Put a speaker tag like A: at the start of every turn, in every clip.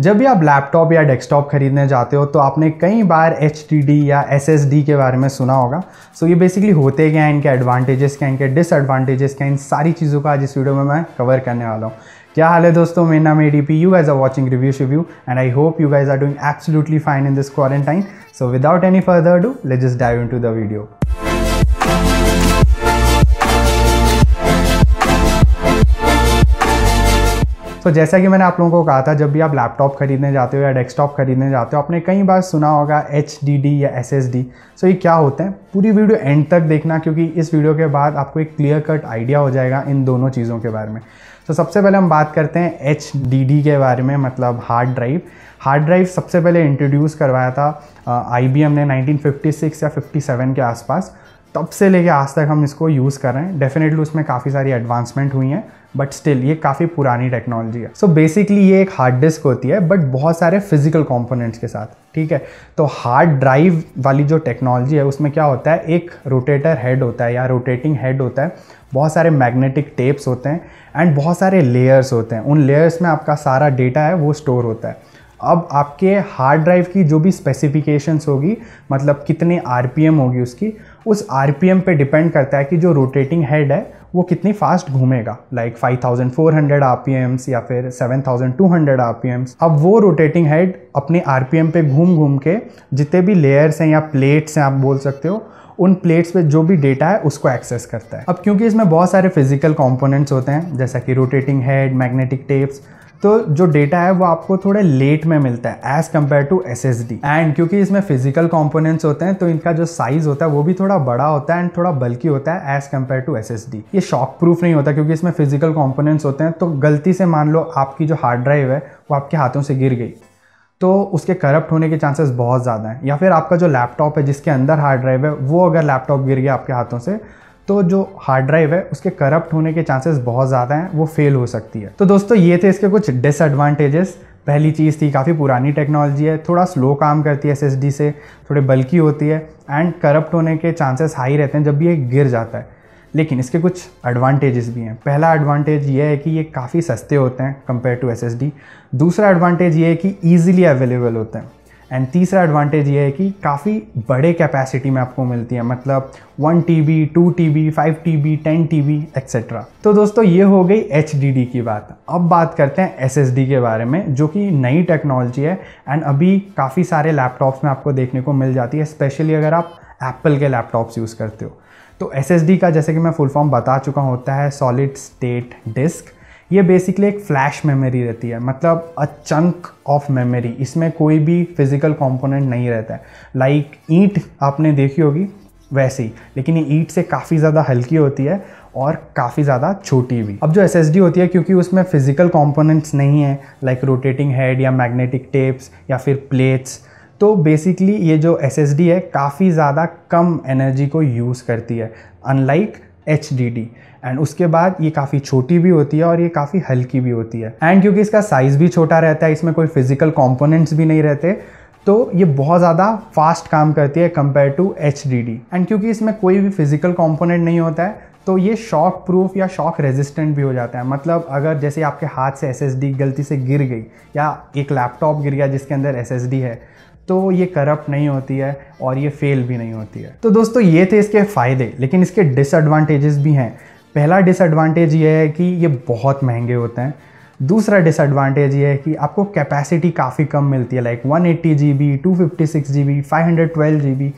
A: जब भी आप लैपटॉप या डेस्कटॉप खरीदने जाते हो तो आपने कई बार एच या एस के बारे में सुना होगा सो so, ये बेसिकली होते क्या हैं इनके एडवांटेजेस क्या इनके डिसएडवांटेजेस क्या इन सारी चीज़ों का आज इस वीडियो में मैं कवर करने वाला हूँ क्या हाल है दोस्तों मेरा नाम A D P U as are watching review शिव्यू and I hope you guys are doing absolutely fine in this quarantine so without any further ado let just dive into the video तो जैसा कि मैंने आप लोगों को कहा था जब भी आप लैपटॉप खरीदने जाते हो या डेस्कटॉप खरीदने जाते हो आपने कई बार सुना होगा एच या एस एस सो ये क्या होते हैं पूरी वीडियो एंड तक देखना क्योंकि इस वीडियो के बाद आपको एक क्लियर कट आइडिया हो जाएगा इन दोनों चीज़ों के बारे में तो so, सबसे पहले हम बात करते हैं एच के बारे में मतलब हार्ड ड्राइव हार्ड ड्राइव सबसे पहले इंट्रोड्यूस करवाया था आई ने 1956 या 57 के आसपास तब से लेके आज तक हम इसको यूज़ कर रहे हैं डेफिनेटली उसमें काफ़ी सारी एडवांसमेंट हुई हैं बट स्टिल ये काफ़ी पुरानी टेक्नोलॉजी है सो so बेसिकली ये एक हार्ड डिस्क होती है बट बहुत सारे फिजिकल कंपोनेंट्स के साथ ठीक है तो हार्ड ड्राइव वाली जो टेक्नोलॉजी है उसमें क्या होता है एक रोटेटर हेड होता है या रोटेटिंग हेड होता है बहुत सारे मैग्नेटिक टेप्स होते हैं एंड बहुत सारे लेयर्स होते हैं उन लेयर्स में आपका सारा डेटा है वो स्टोर होता है अब आपके हार्ड ड्राइव की जो भी स्पेसिफिकेशंस होगी मतलब कितने आरपीएम होगी उसकी उस आर पी एम पर डिपेंड करता है कि जो रोटेटिंग हेड है वो कितनी फास्ट घूमेगा लाइक 5400 आरपीएम्स या फिर 7200 आरपीएम्स अब वो रोटेटिंग हेड अपने आरपीएम पे घूम घूम के जितने भी लेयर्स हैं या प्लेट्स हैं आप बोल सकते हो उन प्लेट्स पे जो भी डेटा है उसको एक्सेस करता है अब क्योंकि इसमें बहुत सारे फिजिकल कंपोनेंट्स होते हैं जैसा कि रोटेटिंग हेड मैग्नेटिक टेप्स तो जो डेटा है वो आपको थोड़े लेट में मिलता है as compare to S S D and क्योंकि इसमें फिजिकल कॉम्पोनेंट्स होते हैं तो इनका जो साइज होता है वो भी थोड़ा बड़ा होता है एंड थोड़ा बल्कि होता है as compare to S S D ये शॉक प्रूफ नहीं होता क्योंकि इसमें फिजिकल कॉम्पोनेंट्स होते हैं तो गलती से मान लो आपकी जो हार्ड ड्राइव है वो आपके हाथों से गिर गई तो उसके करप्ट होने के चांसेस बहुत ज़्यादा हैं या फिर आपका जो लैपटॉप है जिसके अंदर हार्ड ड्राइव है वो अगर लैपटॉप गिर गया आपके हाथों से तो जो हार्ड ड्राइव है उसके करप्ट होने के चांसेस बहुत ज़्यादा हैं वो फेल हो सकती है तो दोस्तों ये थे इसके कुछ डिसएडवांटेजेस पहली चीज़ थी काफ़ी पुरानी टेक्नोलॉजी है थोड़ा स्लो काम करती है एस से थोड़े बल्कि होती है एंड करप्ट होने के चांसेस हाई रहते हैं जब भी ये गिर जाता है लेकिन इसके कुछ एडवांटेजेस भी हैं पहला एडवांटेज ये है कि ये काफ़ी सस्ते होते हैं कंपेयर टू एस दूसरा एडवांटेज ये है कि ईजिली अवेलेबल होते हैं एंड तीसरा एडवांटेज ये है कि काफ़ी बड़े कैपेसिटी में आपको मिलती है मतलब one T B two T B five T B ten T B etcetera तो दोस्तों ये हो गई एच डी डी की बात अब बात करते हैं एस एस डी के बारे में जो कि नई टेक्नोलॉजी है एंड अभी काफ़ी सारे लैपटॉप्स में आपको देखने को मिल जाती है स्पेशली अगर आप एप्पल के लैपटॉप्स यूज़ करते हो तो एस एस डी का जैसे कि मैं फुल फॉर्म बता चुका होता है सॉलिड स्टेट डिस्क ये बेसिकली एक फ्लैश मेमोरी रहती है मतलब अ चंक ऑफ मेमोरी इसमें कोई भी फिजिकल कंपोनेंट नहीं रहता है लाइक like, ईंट आपने देखी होगी वैसे ही लेकिन ये ईट से काफ़ी ज़्यादा हल्की होती है और काफ़ी ज़्यादा छोटी भी अब जो एस होती है क्योंकि उसमें फिजिकल कॉम्पोनेंट्स नहीं है लाइक रोटेटिंग हेड या मैग्नेटिक टेप्स या फिर प्लेट्स तो बेसिकली ये जो एस है काफ़ी ज़्यादा कम एनर्जी को यूज़ करती है अनलाइक एच एंड उसके बाद ये काफ़ी छोटी भी होती है और ये काफ़ी हल्की भी होती है एंड क्योंकि इसका साइज़ भी छोटा रहता है इसमें कोई फिजिकल कॉम्पोनेंट्स भी नहीं रहते तो ये बहुत ज़्यादा फास्ट काम करती है कंपेयर टू एच एंड क्योंकि इसमें कोई भी फिजिकल कॉम्पोनेंट नहीं होता है तो ये शॉक प्रूफ या शॉक रेजिस्टेंट भी हो जाता है मतलब अगर जैसे आपके हाथ से एस गलती से गिर गई या एक लैपटॉप गिर गया जिसके अंदर एस है तो ये करप्ट नहीं होती है और ये फेल भी नहीं होती है तो दोस्तों ये थे इसके फ़ायदे लेकिन इसके डिसएडवांटेजेस भी हैं पहला डिसएडवांटेज ये है कि ये बहुत महंगे होते हैं दूसरा डिसएडवांटेज ये है कि आपको कैपेसिटी काफ़ी कम मिलती है like one eighty G B two fifty six G B five hundred twelve G B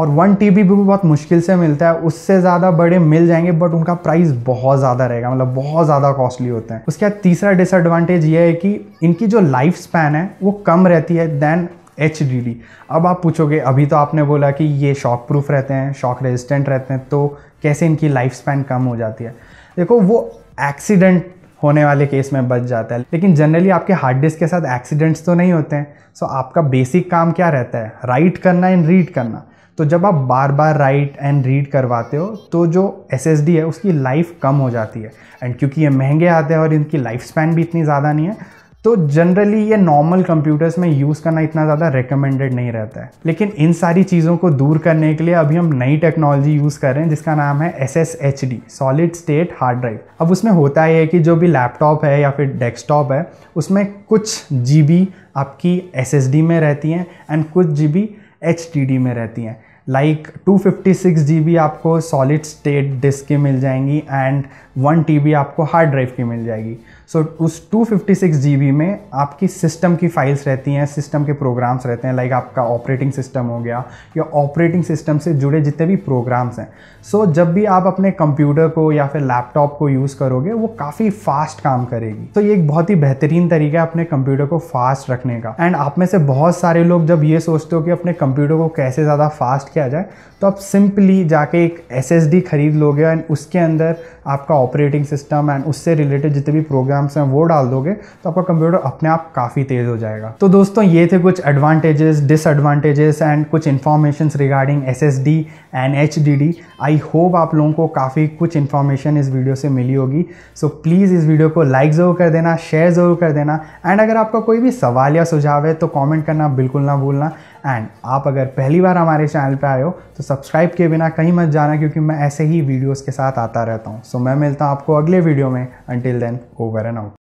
A: और वन टी बी भी बहुत मुश्किल से मिलता है उससे ज़्यादा बड़े मिल जाएंगे बट उनका प्राइस बहुत ज़्यादा रहेगा मतलब बहुत ज़्यादा कॉस्टली होते हैं उसके बाद तीसरा डिसएडवांटेज ये है कि इनकी जो लाइफ स्पैन है वो कम रहती है दैन एच अब आप पूछोगे अभी तो आपने बोला कि ये शॉक प्रूफ रहते हैं शॉक रेजिस्टेंट रहते हैं तो कैसे इनकी लाइफ स्पैन कम हो जाती है देखो वो एक्सीडेंट होने वाले केस में बच जाता है लेकिन जनरली आपके हार्ड डिस्क के साथ एक्सीडेंट्स तो नहीं होते हैं सो आपका बेसिक काम क्या रहता है राइट करना एंड रीड करना तो जब आप बार बार राइट एंड रीड करवाते हो तो जो एस है उसकी लाइफ कम हो जाती है एंड क्योंकि ये महंगे आते हैं और इनकी लाइफ स्पैन भी इतनी ज़्यादा नहीं है तो जनरली ये नॉर्मल कंप्यूटर्स में यूज़ करना इतना ज़्यादा रिकमेंडेड नहीं रहता है लेकिन इन सारी चीज़ों को दूर करने के लिए अभी हम नई टेक्नोलॉजी यूज़ कर रहे हैं जिसका नाम है S S H D solid state hard drive अब उसमें होता है कि जो भी लैपटॉप है या फिर डेस्कटॉप है उसमें कुछ जी बी आपकी एस एस डी में रहती हैं एंड कुछ G B H T D में रहती हैं like two fifty six G B आपको सॉलिड स्टेट डिस्क मिल जाएंगी एंड वन टी आपको हार्ड ड्राइव की मिल जाएगी सो so, उस टू फिफ्टी में आपकी सिस्टम की फाइल्स रहती हैं सिस्टम के प्रोग्राम्स रहते हैं लाइक आपका ऑपरेटिंग सिस्टम हो गया या ऑपरेटिंग सिस्टम से जुड़े जितने भी प्रोग्राम्स हैं सो so, जब भी आप अपने कंप्यूटर को या फिर लैपटॉप को यूज़ करोगे वो काफ़ी फास्ट काम करेगी तो so, ये एक बहुत ही बेहतरीन तरीका है अपने कंप्यूटर को फास्ट रखने का एंड आप में से बहुत सारे लोग जब ये सोचते हो कि अपने कंप्यूटर को कैसे ज़्यादा फास्ट किया जाए तो आप सिंपली जाके एक एस खरीद लोगे एंड उसके अंदर आपका ऑपरेटिंग सिस्टम एंड उससे रिलेटेड जितने भी प्रोग्राम्स हैं वो डाल दोगे तो आपका कंप्यूटर अपने आप काफ़ी तेज़ हो जाएगा तो दोस्तों ये थे कुछ एडवांटेजेस डिसएडवांटेजेस एंड कुछ information regarding S S D and H D D I hope आप लोगों को काफ़ी कुछ इन्फॉर्मेशन इस वीडियो से मिली होगी सो so, प्लीज़ इस वीडियो को लाइक ज़रूर कर देना शेयर ज़रूर कर देना एंड अगर आपका कोई भी सवाल या सुझाव है तो कॉमेंट करना बिल्कुल ना भूलना एंड आप अगर पहली बार हमारे चैनल पर आए हो तो सब्सक्राइब किए बिना कहीं मत जाना क्योंकि मैं ऐसे ही वीडियोज़ के साथ आता रहता हूँ सो so, मैं मिलता हूँ आपको अगले वीडियो में until then over and out